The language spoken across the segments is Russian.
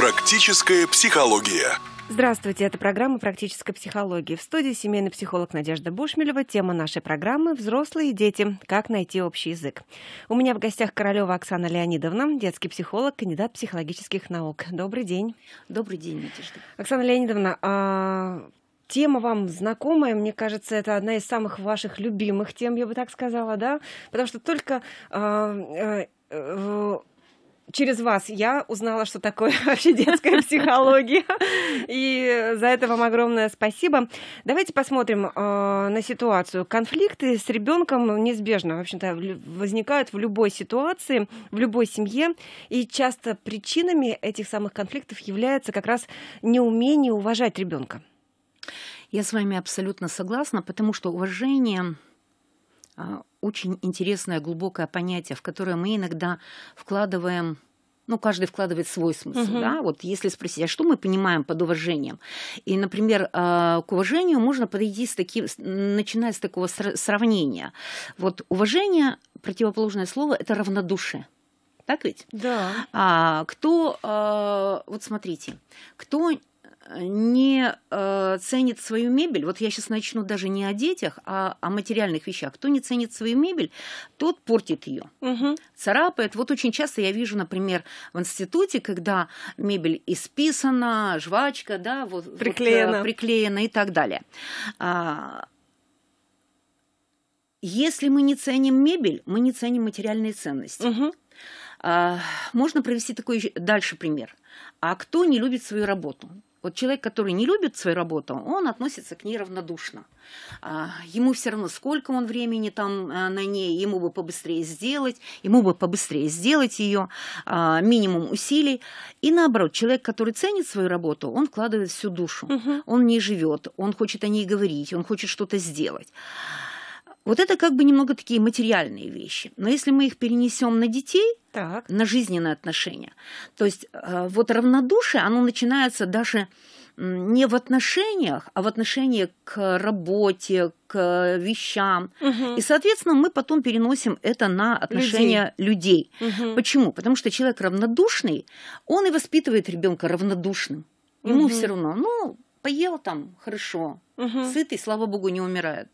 Практическая психология. Здравствуйте, это программа «Практическая психология». В студии семейный психолог Надежда Бушмелева. Тема нашей программы «Взрослые и дети. Как найти общий язык». У меня в гостях Королева Оксана Леонидовна, детский психолог, кандидат психологических наук. Добрый день. Добрый день, Надежда. Оксана Леонидовна, а тема вам знакомая, мне кажется, это одна из самых ваших любимых тем, я бы так сказала, да, потому что только а, э, э, через вас я узнала, что такое вообще детская психология. И за это вам огромное спасибо. Давайте посмотрим э, на ситуацию. Конфликты с ребенком неизбежно, в общем-то, возникают в любой ситуации, в любой семье. И часто причинами этих самых конфликтов является как раз неумение уважать ребенка. Я с вами абсолютно согласна, потому что уважение а, очень интересное глубокое понятие, в которое мы иногда вкладываем ну, каждый вкладывает свой смысл, угу. да, вот если спросить, а что мы понимаем под уважением? И, например, а, к уважению можно подойти с таким, начиная с такого сравнения. Вот уважение, противоположное слово, это равнодушие. Так ведь? Да. А, кто, а, вот смотрите, кто не э, ценит свою мебель, вот я сейчас начну даже не о детях, а о материальных вещах. Кто не ценит свою мебель, тот портит ее, угу. царапает. Вот очень часто я вижу, например, в институте, когда мебель исписана, жвачка, да, вот э, приклеена, вот, приклеена и так далее. А, если мы не ценим мебель, мы не ценим материальные ценности. Угу. Можно провести такой дальше пример. А кто не любит свою работу? Вот человек, который не любит свою работу, он относится к ней равнодушно. А, ему все равно, сколько он времени там э, на ней, ему бы побыстрее сделать, ему бы побыстрее сделать ее, а, минимум усилий. И наоборот, человек, который ценит свою работу, он вкладывает всю душу, угу. он не живет, он хочет о ней говорить, он хочет что-то сделать. Вот это как бы немного такие материальные вещи. Но если мы их перенесем на детей, так. на жизненные отношения, то есть э, вот равнодушие, оно начинается даже не в отношениях, а в отношении к работе, к вещам. Угу. И, соответственно, мы потом переносим это на отношения людей. людей. Угу. Почему? Потому что человек равнодушный, он и воспитывает ребенка равнодушным. Ему угу. все равно, ну, поел там хорошо, угу. сытый, слава богу, не умирает.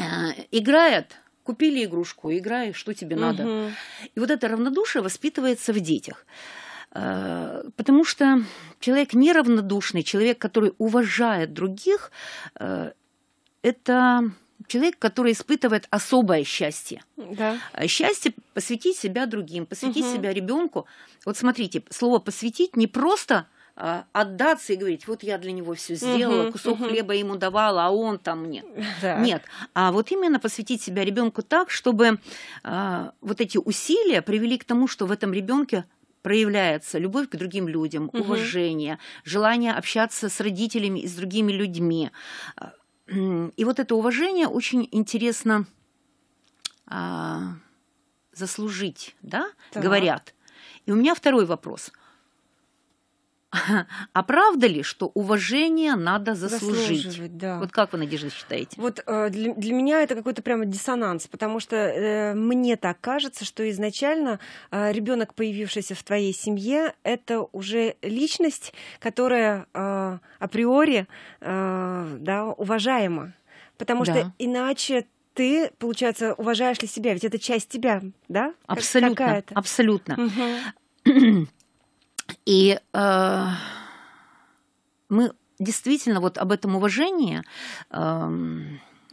Э, играет, купили игрушку, играй, что тебе надо. Угу. И вот это равнодушие воспитывается в детях. Э, потому что человек неравнодушный, человек, который уважает других, э, это человек, который испытывает особое счастье. Да. Счастье посвятить себя другим, посвятить угу. себя ребенку. Вот смотрите, слово посвятить не просто а, отдаться и говорить, вот я для него все сделала, угу, кусок угу. хлеба ему давала, а он там мне. Так. Нет. А вот именно посвятить себя ребенку так, чтобы а, вот эти усилия привели к тому, что в этом ребенке проявляется любовь к другим людям, угу. уважение, желание общаться с родителями и с другими людьми. И вот это уважение очень интересно а, заслужить, да, так. говорят. И у меня второй вопрос – А правда ли, что уважение надо заслужить? Да. Вот как вы, Надежда, считаете? Вот э, для, для меня это какой-то прямо диссонанс, потому что э, мне так кажется, что изначально э, ребенок, появившийся в твоей семье, это уже личность, которая э, априори э, да, уважаема. Потому да. что иначе ты, получается, уважаешь ли себя, ведь это часть тебя, да? Абсолютно. Абсолютно. Угу. И э, мы действительно вот об этом уважении э,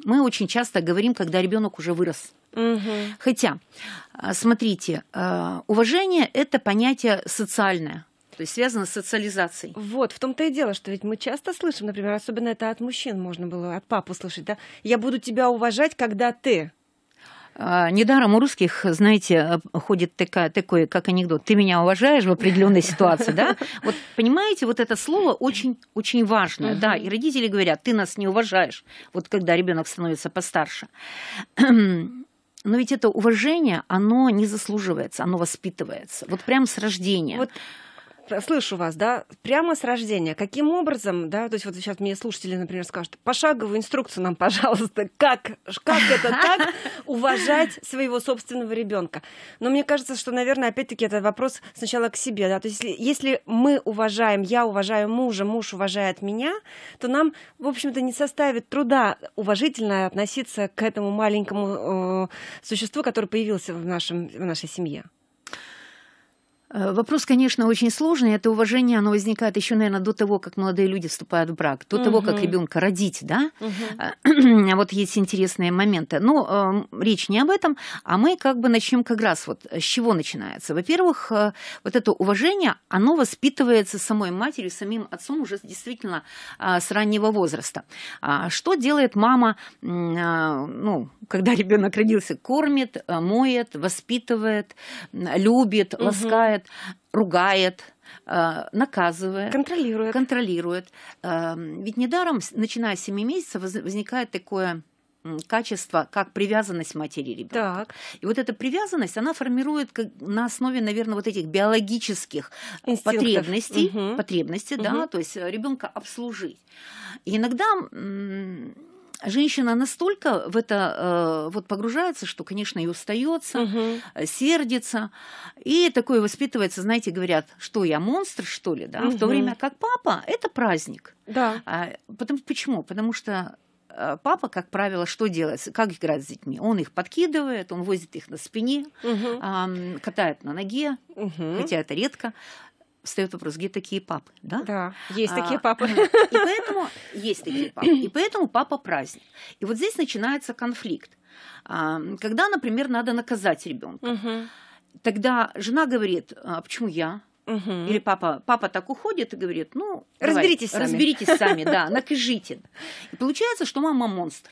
мы очень часто говорим, когда ребенок уже вырос. Угу. Хотя, э, смотрите, э, уважение это понятие социальное то есть связано с социализацией. Вот, в том-то и дело, что ведь мы часто слышим, например, особенно это от мужчин можно было от пап слышать, да, я буду тебя уважать, когда ты. А, недаром у русских, знаете, а, ходит такая, такой, как анекдот, ты меня уважаешь в определенной ситуации, да? Вот понимаете, вот это слово очень, очень важное, да, и родители говорят, ты нас не уважаешь, вот когда ребенок становится постарше. Но ведь это уважение, оно не заслуживается, оно воспитывается. Вот прям с рождения. Вот слышу вас, да, прямо с рождения. Каким образом, да, то есть вот сейчас мне слушатели, например, скажут, пошаговую инструкцию нам, пожалуйста, как, как это так уважать своего собственного ребенка. Но мне кажется, что, наверное, опять-таки это вопрос сначала к себе, да, то есть если, если мы уважаем, я уважаю мужа, муж уважает меня, то нам, в общем-то, не составит труда уважительно относиться к этому маленькому э, существу, которое появился в, нашем, в нашей семье. Э, вопрос, конечно, очень сложный. Это уважение, оно возникает еще, наверное, до того, как молодые люди вступают в брак, до угу. того, как ребенка родить, да. Угу. вот есть интересные моменты. Но э, речь не об этом, а мы как бы начнем как раз вот э, с чего начинается. Во-первых, э, вот это уважение, оно воспитывается самой матерью, самим отцом уже действительно э, с раннего возраста. А что делает мама, э, ну, когда ребенок родился? Кормит, моет, воспитывает, любит, угу. ласкает обвиняет, ругает, э, наказывает. Контролирует. Контролирует. Эм, ведь недаром, начиная с 7 месяцев, возникает такое качество, как привязанность матери ребенка. Так. И вот эта привязанность, она формирует как, на основе, наверное, вот этих биологических э, Инстинктов. потребностей, угу. потребности, угу. да, то есть э, ребенка обслужить. И иногда женщина настолько в это э, вот погружается, что, конечно, и устается, угу. сердится. И такое воспитывается, знаете, говорят, что я монстр, что ли, да? Угу. В то время как папа – это праздник. Да. А, потому, почему? Потому что э, папа, как правило, что делает, как играет с детьми? Он их подкидывает, он возит их на спине, угу. катает на ноге, угу. хотя это редко встает вопрос, где такие папы, да? Да, есть а, такие папы. И поэтому есть такие папы. И поэтому папа праздник. И вот здесь начинается конфликт. А, когда, например, надо наказать ребенка, угу. тогда жена говорит, а почему я? Угу. Или папа, папа так уходит и говорит, ну, разберитесь давай, сами. Разберитесь сами, да, накажите. И получается, что мама монстр.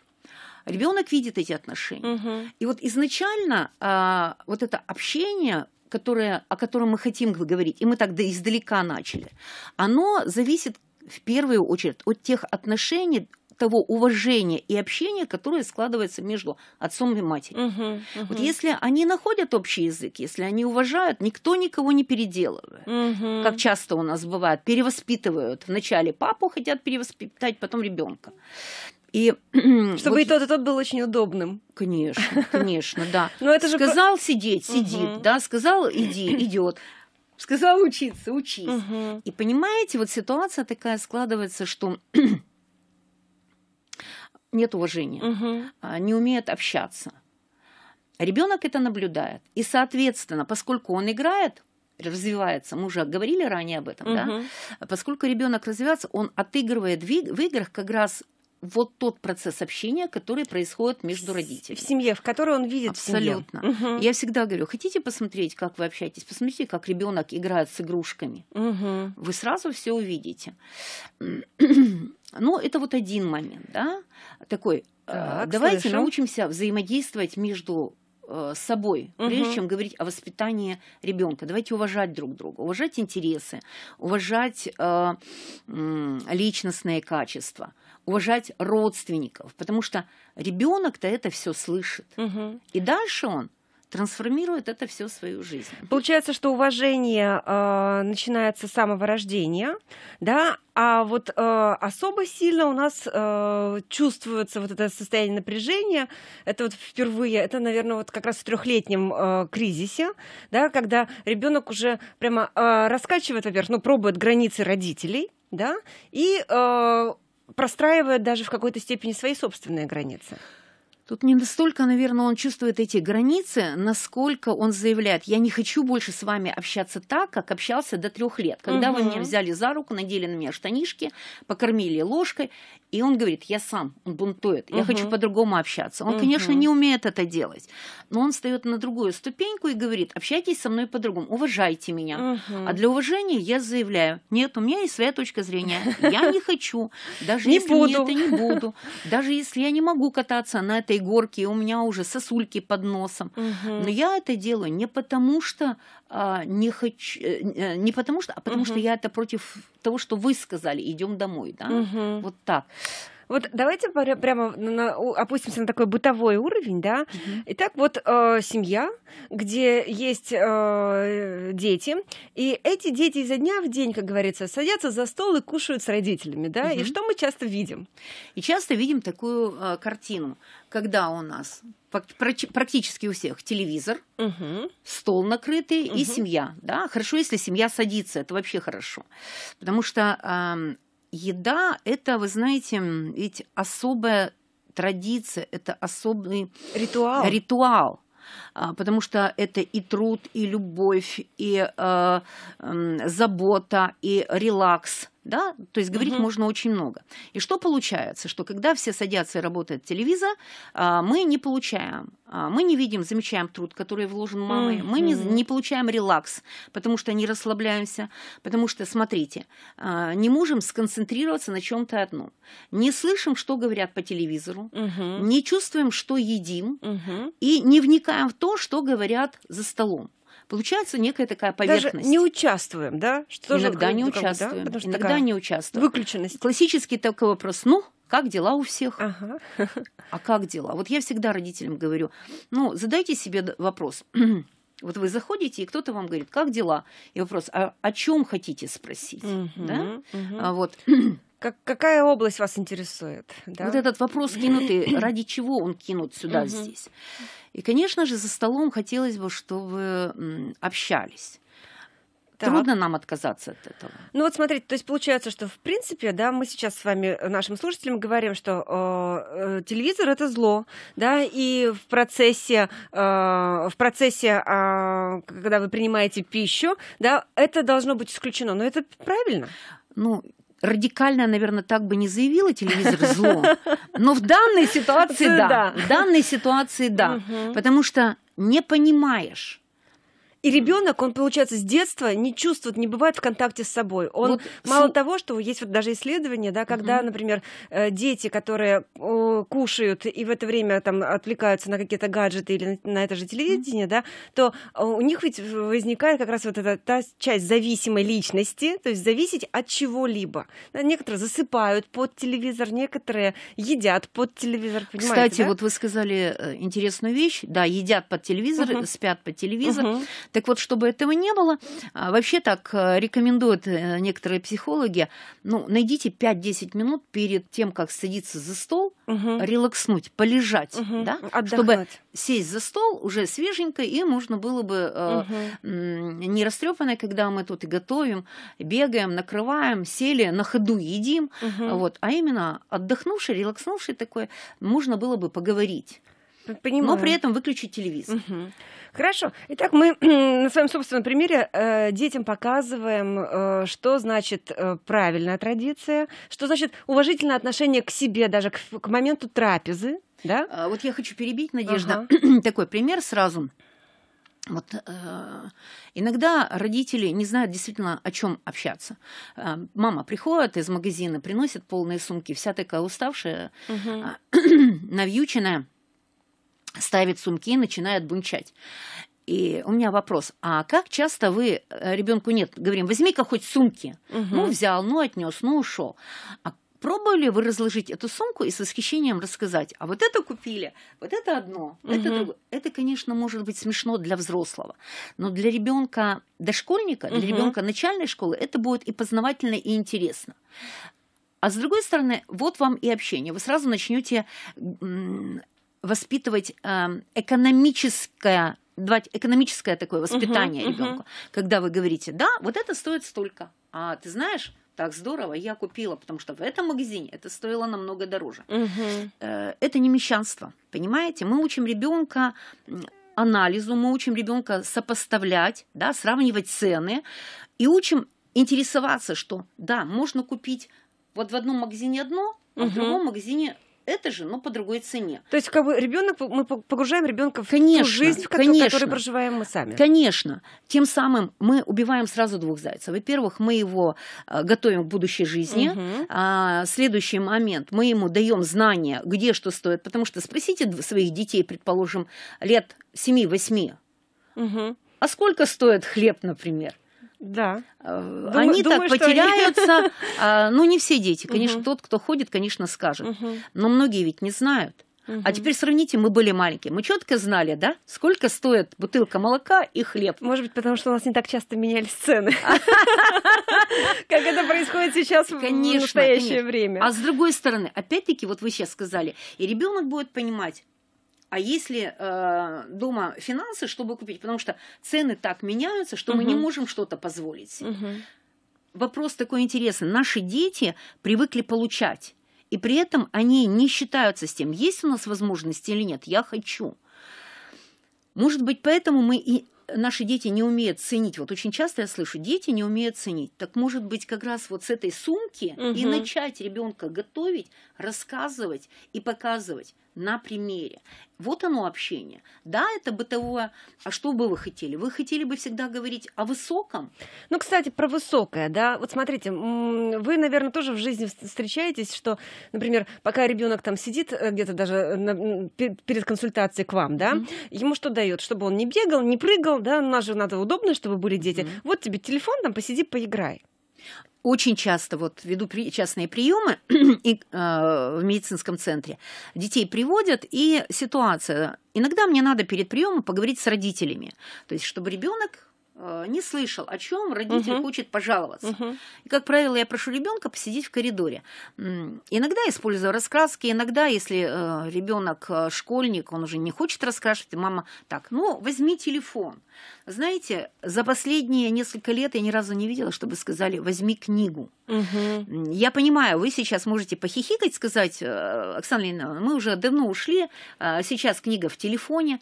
Ребенок видит эти отношения. Угу. И вот изначально а, вот это общение которое, о котором мы хотим говорить, и мы тогда издалека начали, оно зависит в первую очередь от тех отношений, того уважения и общения, которое складывается между отцом и матерью. Угу, угу. Вот если они находят общий язык, если они уважают, никто никого не переделывает. Угу. Как часто у нас бывает, перевоспитывают. Вначале папу хотят перевоспитать, потом ребенка. И чтобы вот... и тот, и тот был очень удобным. Конечно, конечно, да. Но это же сказал про... сидеть, сидит, угу. да, сказал иди, идет. Сказал учиться, учись. Угу. И понимаете, вот ситуация такая складывается, что нет уважения, угу. не умеет общаться. Ребенок это наблюдает. И, соответственно, поскольку он играет, развивается, мы уже говорили ранее об этом, угу. да, поскольку ребенок развивается, он отыгрывает в играх как раз вот тот процесс общения, который происходит между родителями. В семье, в которой он видит Абсолютно. Угу. Я всегда говорю, хотите посмотреть, как вы общаетесь? Посмотрите, как ребенок играет с игрушками. Угу. Вы сразу все увидите. Ну, это вот один момент, да, такой. Э, так, давайте слышу. научимся взаимодействовать между Э, с собой, угу. прежде чем говорить о воспитании ребенка. Давайте уважать друг друга, уважать интересы, уважать э, личностные качества, уважать родственников, потому что ребенок-то это все слышит. Угу. И дальше он трансформирует это все в свою жизнь. Получается, что уважение э, начинается с самого рождения, да, а вот э, особо сильно у нас э, чувствуется вот это состояние напряжения. Это вот впервые, это, наверное, вот как раз в трехлетнем э, кризисе, да, когда ребенок уже прямо э, раскачивает, во-первых, ну, пробует границы родителей, да, и э, простраивает даже в какой-то степени свои собственные границы. Тут не настолько, наверное, он чувствует эти границы, насколько он заявляет, я не хочу больше с вами общаться так, как общался до трех лет, когда угу. вы меня взяли за руку, надели на меня штанишки, покормили ложкой, и он говорит, я сам, он бунтует, я угу. хочу по-другому общаться. Он, угу. конечно, не умеет это делать, но он встает на другую ступеньку и говорит, общайтесь со мной по-другому, уважайте меня. Угу. А для уважения я заявляю, нет, у меня есть своя точка зрения, я не хочу, даже если я это не буду, даже если я не могу кататься на этой этой и у меня уже сосульки под носом. Угу. Но я это делаю не потому, что а, не хочу, э, э, не потому что, а потому угу. что я это против того, что вы сказали, идем домой, да, угу. вот так. Вот давайте прямо опустимся на такой бытовой уровень, да. Угу. Итак, вот э, семья, где есть э, дети, и эти дети изо дня в день, как говорится, садятся за стол и кушают с родителями, да. Угу. И что мы часто видим? И часто видим такую э, картину, когда у нас практически у всех телевизор, угу. стол накрытый угу. и семья. Да? Хорошо, если семья садится, это вообще хорошо. Потому что э, еда – это, вы знаете, ведь особая традиция, это особый ритуал. ритуал а, потому что это и труд, и любовь, и э, э, забота, и релакс, да? То есть говорить угу. можно очень много. И что получается? Что когда все садятся и работает телевизор, а, мы не получаем, а, мы не видим, замечаем труд, который вложен мамой, угу. мы не, не получаем релакс, потому что не расслабляемся, потому что, смотрите, а, не можем сконцентрироваться на чем-то одном, не слышим, что говорят по телевизору, угу. не чувствуем, что едим, угу. и не вникаем в то, что говорят за столом. Получается некая такая поверхность. Даже не участвуем, да? Что иногда же, не участвуем. Да? Иногда такая... не участвуем. Выключенность. Классический такой вопрос. Ну, как дела у всех? Ага. А как дела? Вот я всегда родителям говорю, ну, задайте себе вопрос. Вот вы заходите, и кто-то вам говорит, как дела? И вопрос, а о чем хотите спросить? Угу, да? угу. А вот. Как, какая область вас интересует? Да? Вот этот вопрос кинутый, ради чего он кинут сюда, здесь? И, конечно же, за столом хотелось бы, чтобы общались. Так. Трудно нам отказаться от этого. Ну вот смотрите, то есть получается, что в принципе, да, мы сейчас с вами э, нашим слушателям говорим, что э, э телевизор это зло, да, и в процессе, э, в процессе, э, когда вы принимаете пищу, да, это должно быть исключено. Но это правильно? Ну, радикально, наверное, так бы не заявила телевизор зло, но в данной ситуации да. В данной ситуации да. Потому что не понимаешь, и ребенок, он, получается, с детства не чувствует, не бывает в контакте с собой. Он вот мало с... того, что есть вот даже исследования, да, когда, угу. например, э, дети, которые кушают и в это время там отвлекаются на какие-то гаджеты или на это же телевидение, угу. да, то э, у них ведь возникает как раз вот эта та часть зависимой личности, то есть зависеть от чего-либо. Некоторые засыпают под телевизор, некоторые едят под телевизор. Кстати, да? вот вы сказали э, интересную вещь, да, едят под телевизор, угу. спят под телевизор. Угу. Так вот, чтобы этого не было, а, вообще так э, рекомендуют э, некоторые психологи, ну, найдите 5-10 минут перед тем, как садиться за стол, угу. релакснуть, полежать, угу. да, Отдохнуть. чтобы сесть за стол уже свеженько, и можно было бы э, не растрепанной, когда мы тут и готовим, бегаем, накрываем, сели, на ходу едим, угу. вот, а именно отдохнувший, релакснувший такой, можно было бы поговорить. Понимаю. но при этом выключить телевизор. Угу. Хорошо. Итак, мы на своем собственном примере э, детям показываем, э, что значит э, правильная традиция, что значит уважительное отношение к себе, даже к, к моменту трапезы. Да? А, вот я хочу перебить, Надежда, ага. такой пример сразу. Вот, э, иногда родители не знают действительно, о чем общаться. Э, мама приходит из магазина, приносит полные сумки, вся такая уставшая, угу. э, навьюченная ставит сумки и начинает бунчать. И у меня вопрос, а как часто вы э, ребенку нет, говорим, возьми-ка хоть сумки. Угу. Ну, взял, ну, отнес, ну, ушел. А пробовали вы разложить эту сумку и с восхищением рассказать, а вот это купили, вот это одно, угу. это другое. Это, конечно, может быть смешно для взрослого, но для ребенка дошкольника, угу. для ребенка начальной школы это будет и познавательно, и интересно. А с другой стороны, вот вам и общение. Вы сразу начнете воспитывать э, экономическое давать экономическое такое воспитание uh-huh, ребенку, uh-huh. когда вы говорите, да, вот это стоит столько, а ты знаешь, так здорово, я купила, потому что в этом магазине это стоило намного дороже. Угу. Это не мещанство, понимаете? Мы учим ребенка анализу, мы учим ребенка сопоставлять, да, сравнивать цены и учим интересоваться, что да, можно купить вот в одном магазине одно, а угу. в другом магазине это же, но по другой цене. То есть, как бы ребенок, мы погружаем ребенка в конечно, ту жизнь, в которую, которую проживаем мы сами. Конечно. Тем самым мы убиваем сразу двух зайцев. Во-первых, мы его э, готовим к будущей жизни. Угу. А, следующий момент, мы ему даем знания, где что стоит. Потому что спросите своих детей, предположим, лет 7-8, угу. а сколько стоит хлеб, например? Да. Э, они думаю, так потеряются. Они... А, ну, не все дети. Конечно, тот, кто ходит, конечно, скажет. Но многие ведь не знают. А теперь сравните, мы были маленькие. Мы четко знали, да, сколько стоит бутылка молока и хлеб. Может быть, потому что у нас не так часто менялись цены. Как это происходит сейчас в настоящее время. А с другой стороны, опять-таки, вот вы сейчас сказали, и ребенок будет понимать, а если э, дома финансы, чтобы купить, потому что цены так меняются, что угу. мы не можем что-то позволить себе. Угу. Вопрос такой интересный. Наши дети привыкли получать, и при этом они не считаются с тем, есть у нас возможности или нет. Я хочу. Может быть, поэтому мы и наши дети не умеют ценить. Вот очень часто я слышу, дети не умеют ценить. Так может быть, как раз вот с этой сумки угу. и начать ребенка готовить, рассказывать и показывать на примере. Вот оно общение. Да, это бытовое. А что бы вы хотели? Вы хотели бы всегда говорить о высоком? Ну, кстати, про высокое, да. Вот смотрите, вы, наверное, тоже в жизни встречаетесь, что, например, пока ребенок там сидит э, где-то даже э, на, перед консультацией к вам, да, mm-hmm. ему что дает? Чтобы он не бегал, не прыгал, да, у нас же надо удобно, чтобы были дети. Mm-hmm. Вот тебе телефон, там посиди, поиграй очень часто вот веду при, частные приемы и, э, в медицинском центре. Детей приводят, и ситуация. Иногда мне надо перед приемом поговорить с родителями, то есть чтобы ребенок Э, не слышал, о чем родитель угу. хочет пожаловаться. Угу. И, как правило, я прошу ребенка посидеть в коридоре. Иногда использую раскраски, иногда, если э, ребенок э, школьник, он уже не хочет раскрашивать, мама так, ну, возьми телефон. Знаете, за последние несколько лет я ни разу не видела, чтобы сказали, возьми книгу. Угу. Я понимаю, вы сейчас можете похихикать, сказать, э, Оксана Ленина, мы уже давно ушли, а, сейчас книга в телефоне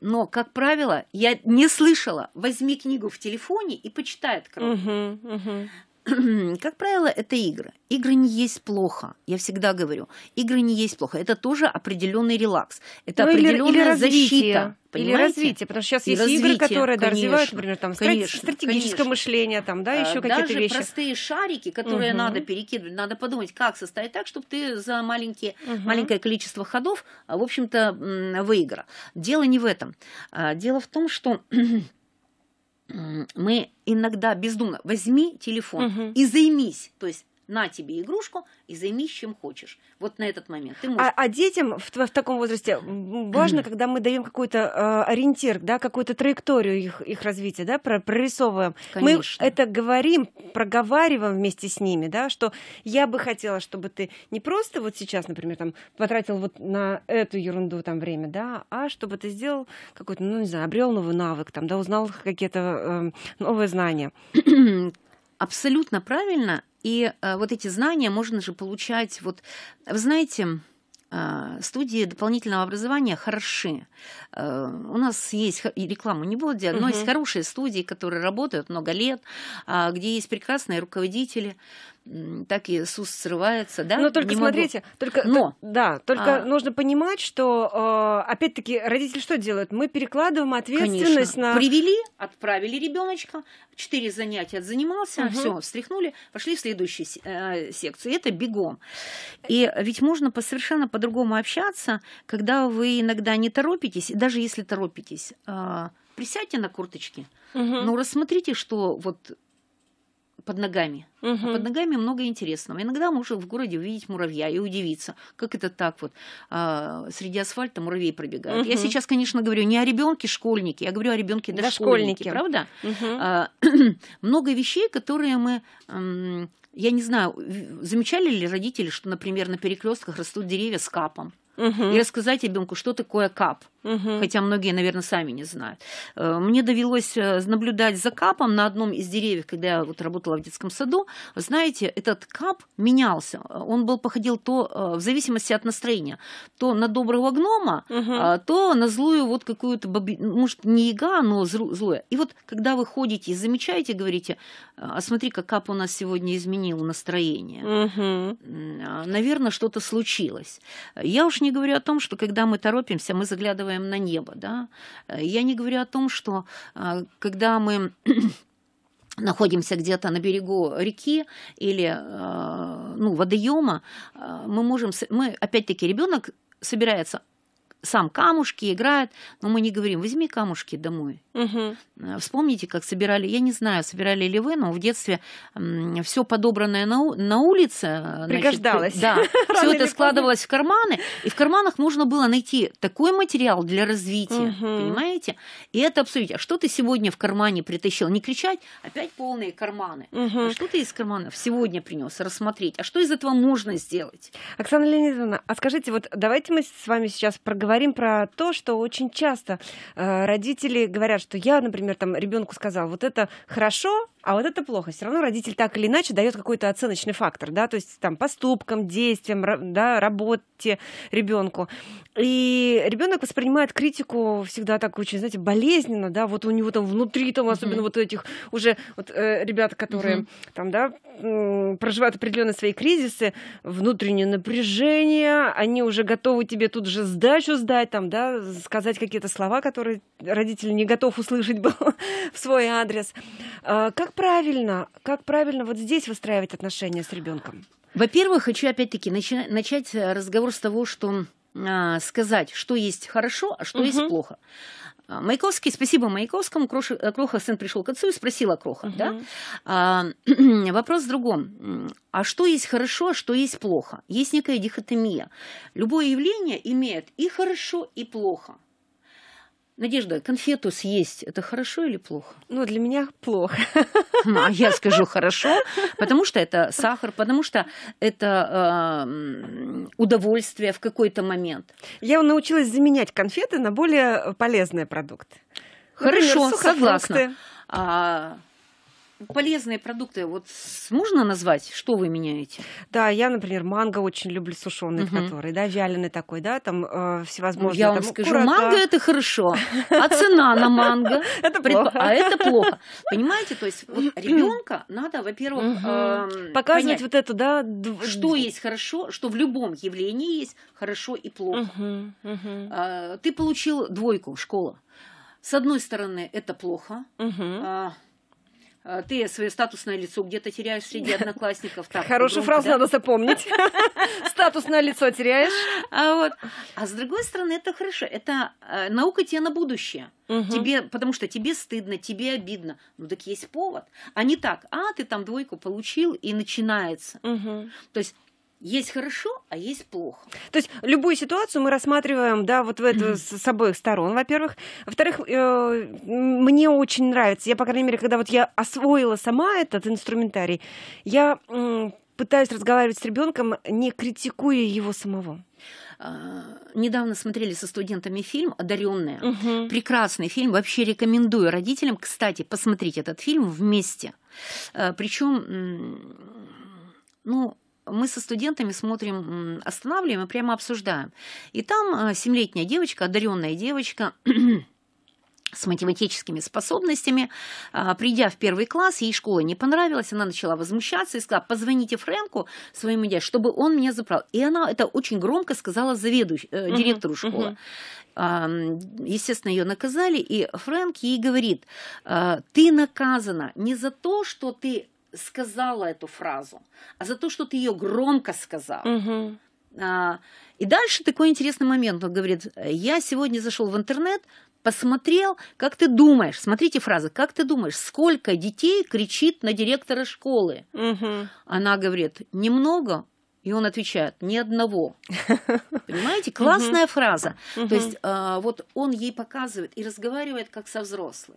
но, как правило, я не слышала, возьми книгу в телефоне и почитай открой. Угу, угу. как правило, это игры. Игры не есть плохо. Я всегда говорю, игры не есть плохо. Это тоже определенный релакс. Это ну, определенная или, или защита. Понимаете? Или развитие, потому что сейчас и есть развитие, игры, которые конечно, да, развивают, например, там, конечно, стратегическое конечно. мышление, там, да, еще а, какие-то вещи. простые шарики, которые угу. надо перекидывать, надо подумать, как составить так, чтобы ты за маленькие, угу. маленькое количество ходов, а, в общем-то, выиграл. Дело не в этом. А, дело в том, что мы иногда бездумно возьми телефон угу. и займись, то есть на тебе игрушку и займись чем хочешь. Вот на этот момент. Ты а, можешь... а, а детям в, в таком возрасте важно, когда мы даем какой-то э, ориентир, да, какую-то траекторию их, их развития, да, прорисовываем. Конечно. Мы это говорим, проговариваем вместе с ними, да, что я бы хотела, чтобы ты не просто вот сейчас, например, там потратил вот на эту ерунду там время, да, а чтобы ты сделал какой-то, ну не знаю, обрел новый навык, там, да, узнал какие-то э, новые знания. Абсолютно правильно и э, вот эти знания можно же получать. Вот, вы знаете, а, студии дополнительного образования хороши. Э, у нас есть, и рекламу не буду делать, но угу. есть хорошие студии, которые работают много лет, а, где есть прекрасные руководители так и сус срывается, да? Но только не смотрите, могу. только но да, только а... нужно понимать, что э, опять-таки родители что делают? Мы перекладываем ответственность Конечно. на привели, отправили ребеночка, четыре занятия занимался, угу. все, встряхнули, пошли в следующую э, секцию. Это бегом. И ведь можно по совершенно по-другому общаться, когда вы иногда не торопитесь, и даже если торопитесь а, присядьте на курточки, угу. Ну, но рассмотрите, что вот под ногами. Угу. А под ногами много интересного. Иногда можно в городе увидеть муравья и удивиться, как это так вот а, среди асфальта муравей пробегают. Угу. Я сейчас, конечно, говорю не о ребенке школьнике, я говорю о ребенке дошкольнике, правда? Угу. А, много вещей, которые мы я не знаю, замечали ли родители, что, например, на перекрестках растут деревья с капом? угу. и рассказать ребенку, что такое кап. Угу. Хотя многие, наверное, сами не знают. Э, мне довелось э, наблюдать за капом на одном из деревьев, когда я вот работала в детском саду. Знаете, этот кап менялся. Он был походил то э, в зависимости от настроения, то на доброго гнома, угу. то на злую вот какую-то, баби... может, не яга, но злое. И вот когда вы ходите и замечаете, говорите, а, а смотри, как кап у нас сегодня изменил настроение. Угу. А, наверное, что-то случилось. Я уж не не говорю о том, что когда мы торопимся, мы заглядываем на небо, да. Э, я не говорю о том, что э, когда мы находимся где-то на берегу реки или э, ну, водоема, мы можем, мы опять-таки ребенок собирается сам камушки играет, но мы не говорим, возьми камушки домой. Угу. Вспомните, как собирали, я не знаю, собирали ли вы, но в детстве все подобранное на, на улице. Э, Пригождалось. Значит, да, все это складывалось в карманы, и в карманах можно было найти такой материал для развития, угу. понимаете? И это обсудить. А что ты сегодня в кармане притащил? Не кричать, опять полные карманы. Угу. А что ты из карманов сегодня принес? Рассмотреть. А что из этого можно сделать? Оксана Леонидовна, а скажите, вот давайте мы с вами сейчас проговорим говорим про то, что очень часто э, родители говорят, что я, например, там ребенку сказал, вот это хорошо, а вот это плохо. Все равно родитель так или иначе дает какой-то оценочный фактор, да, то есть там поступкам, действиям, да, работе ребенку. И ребенок воспринимает критику всегда так очень, знаете, болезненно, да, вот у него там внутри, там, особенно mm-hmm. вот этих уже вот, э, ребят, которые mm-hmm. там, да, проживают определенные свои кризисы, внутреннее напряжение, они уже готовы тебе тут же сдачу сдать, там, да, сказать какие-то слова, которые родитель не готов услышать был в свой адрес. А, как как правильно, как правильно вот здесь выстраивать отношения с ребенком? Во-первых, хочу опять-таки начи- начать э, разговор с того, что э, сказать, что есть хорошо, а что угу. есть плохо. А, Маяковский, спасибо Маяковскому, Кроша, э, Кроха, сын пришел к отцу и спросила Кроха, угу. да? А, вопрос в другом. А что есть хорошо, а что есть плохо? Есть некая дихотомия. Любое явление имеет и хорошо, и плохо. Надежда, конфету съесть это хорошо или плохо? Ну, для меня плохо. Ну, а я скажу хорошо, потому что это сахар, потому что это э, удовольствие в какой-то момент. Я научилась заменять конфеты на более полезные продукты. Хорошо, Например, согласна. А Полезные продукты вот можно назвать, что вы меняете? Да, я, например, манго очень люблю сушеный, угу. который, да, вяленый такой, да, там э, всевозможные. Ну, я вам скажу, курота. манго это хорошо, а цена на манго это плохо. А это плохо. Понимаете, то есть вот ребенка надо, во-первых, эм, показывать вот это, да, что есть хорошо, что в любом явлении есть хорошо и плохо. А, ты получил двойку, школа. С одной стороны, это плохо. Угу. Э, ты свое статусное лицо где-то теряешь среди одноклассников. Так, Хорошую фразу да? надо запомнить. Статусное лицо теряешь. А, вот. а с другой стороны, это хорошо. Это э, наука тебе на будущее. Угу. Тебе, потому что тебе стыдно, тебе обидно. Ну так есть повод. А не так, а ты там двойку получил и начинается. Угу. То есть есть хорошо, а есть плохо. То есть любую ситуацию мы рассматриваем, да, вот в это, с, с обоих сторон, во-первых. Во-вторых, э, мне очень нравится, я, по крайней мере, когда вот я освоила сама этот инструментарий, я э, пытаюсь разговаривать с ребенком, не критикуя его самого. А, недавно смотрели со студентами фильм «Одаренная». Угу. Прекрасный фильм, вообще рекомендую родителям. Кстати, посмотреть этот фильм вместе. Э, Причем, ну, мы со студентами смотрим, останавливаем и прямо обсуждаем. И там э, семилетняя девочка, одаренная девочка, с математическими способностями. А, придя в первый класс, ей школа не понравилась, она начала возмущаться и сказала, позвоните Фрэнку, своему дяде, чтобы он меня забрал. И она это очень громко сказала заведующ... э, директору школы. uh Естественно, ее наказали, и Фрэнк ей говорит, «А, ты наказана не за то, что ты сказала эту фразу, а за то, что ты ее громко сказал. Угу. А, и дальше такой интересный момент. Он говорит, я сегодня зашел в интернет, посмотрел, как ты думаешь, смотрите фразы, как ты думаешь, сколько детей кричит на директора школы? Угу. Она говорит, немного, и он отвечает, ни одного. Понимаете, классная фраза. То есть а, вот он ей показывает и разговаривает как со взрослой.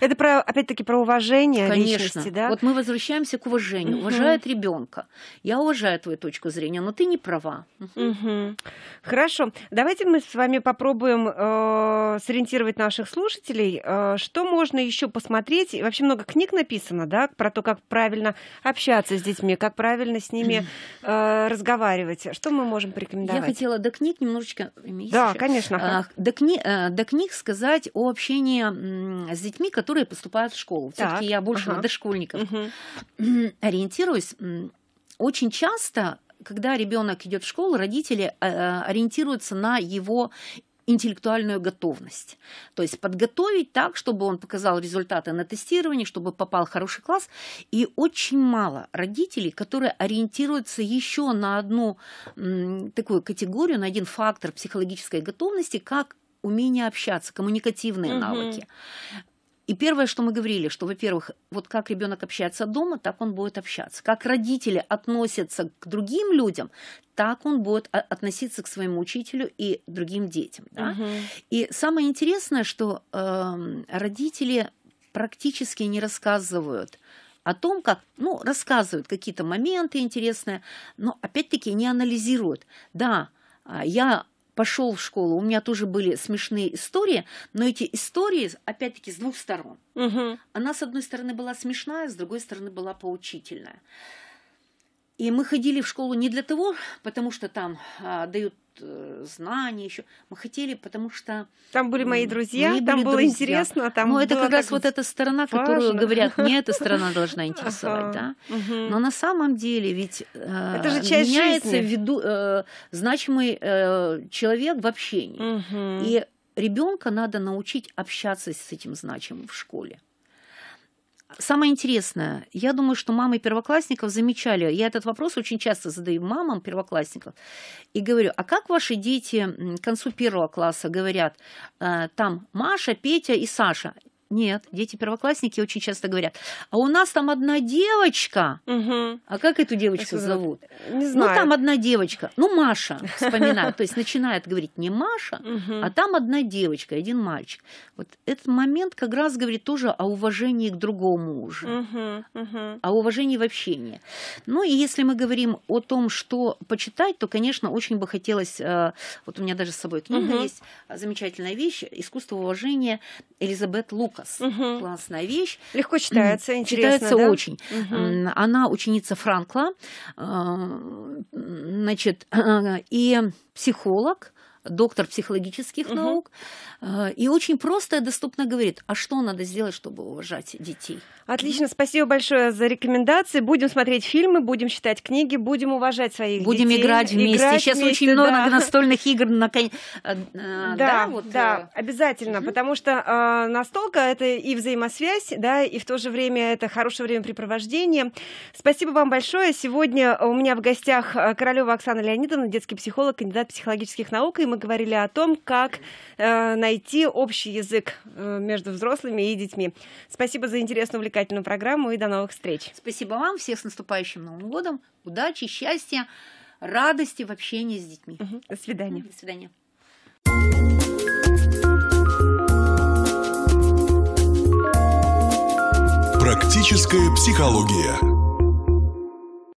Это про, опять-таки, про уважение Конечно. личности, да? Вот мы возвращаемся к уважению. Угу. Уважает ребенка. Я уважаю твою точку зрения, но ты не права. Угу. Хорошо. Давайте мы с вами попробуем э, сориентировать наших слушателей, э, что можно еще посмотреть. И вообще много книг написано, да, про то, как правильно общаться с детьми, как правильно с ними э, разговаривать. Что мы можем порекомендовать? Я хотела до книг немножечко. Да, еще? конечно. Э, до, кни... э, до книг сказать о общении с детьми, которые поступают в школу. Все-таки я больше ага. дошкольников. Угу. Ориентируюсь. Очень часто когда ребенок идет в школу, родители э, э, ориентируются на его интеллектуальную готовность. То есть подготовить так, чтобы он показал результаты на тестировании, чтобы попал в хороший класс. И очень мало родителей, которые ориентируются еще на одну м, такую категорию, на один фактор психологической готовности, как умение общаться, коммуникативные угу. навыки. И первое, что мы говорили, что, во-первых, вот как ребенок общается дома, так он будет общаться. Как родители относятся к другим людям, так он будет относиться к своему учителю и другим детям. Да? Угу. И самое интересное, что э, родители практически не рассказывают о том, как, ну, рассказывают какие-то моменты интересные, но опять-таки не анализируют. Да, а, я пошел в школу. У меня тоже были смешные истории, но эти истории, опять-таки, с двух сторон. Угу. Она, с одной стороны, была смешная, с другой стороны, была поучительная. И мы ходили в школу не для того, потому что там а, дают Э, знания еще. Мы хотели, потому что... Там были мои друзья, были там было друзья. интересно. А там Но это как раз вот эта сторона, важно. которую говорят, мне эта сторона должна интересовать. Ага. Да? Угу. Но на самом деле ведь э, это же часть меняется жизни. э, значимый э, человек в общении. Угу. И ребенка надо научить общаться с этим значимым в школе. Самое интересное, я думаю, что мамы первоклассников замечали, я этот вопрос очень часто задаю мамам первоклассников, и говорю, а как ваши дети к концу первого класса говорят, э, там Маша, Петя и Саша? Нет, дети-первоклассники очень часто говорят, а у нас там одна девочка. Угу. А как эту девочку Я зовут? Не ну, знаю. Ну, там одна девочка. Ну, Маша, вспоминаю. То есть начинает говорить не Маша, а там одна девочка, один мальчик. Вот этот момент как раз говорит тоже о уважении к другому уже. О уважении в общении. Ну, и если мы говорим о том, что почитать, то, конечно, очень бы хотелось... Э, вот у меня даже с собой книга есть, э, замечательная вещь «Искусство уважения» Элизабет Лук Лукас. Угу. Классная вещь. Легко читается, интересно. Читается да? очень. Угу. Она ученица Франкла, а, значит, и психолог, доктор психологических угу. наук, э, и очень просто и доступно говорит, а что надо сделать, чтобы уважать детей. Отлично, спасибо большое за рекомендации. Будем смотреть фильмы, будем читать книги, будем уважать своих будем детей. Будем играть вместе. Играть Сейчас вместе, очень много да. настольных игр. На... Э, да, да, вот. да, э, обязательно, угу. потому что э, настолка это и взаимосвязь, да, и в то же время это хорошее времяпрепровождение. Спасибо вам большое. Сегодня у меня в гостях Королева Оксана Леонидовна, детский психолог, кандидат психологических наук и мы говорили о том, как э, найти общий язык э, между взрослыми и детьми. Спасибо за интересную, увлекательную программу и до новых встреч. Спасибо вам, всех с наступающим Новым годом, удачи, счастья, радости в общении с детьми. Угу. До свидания. До свидания. Практическая психология.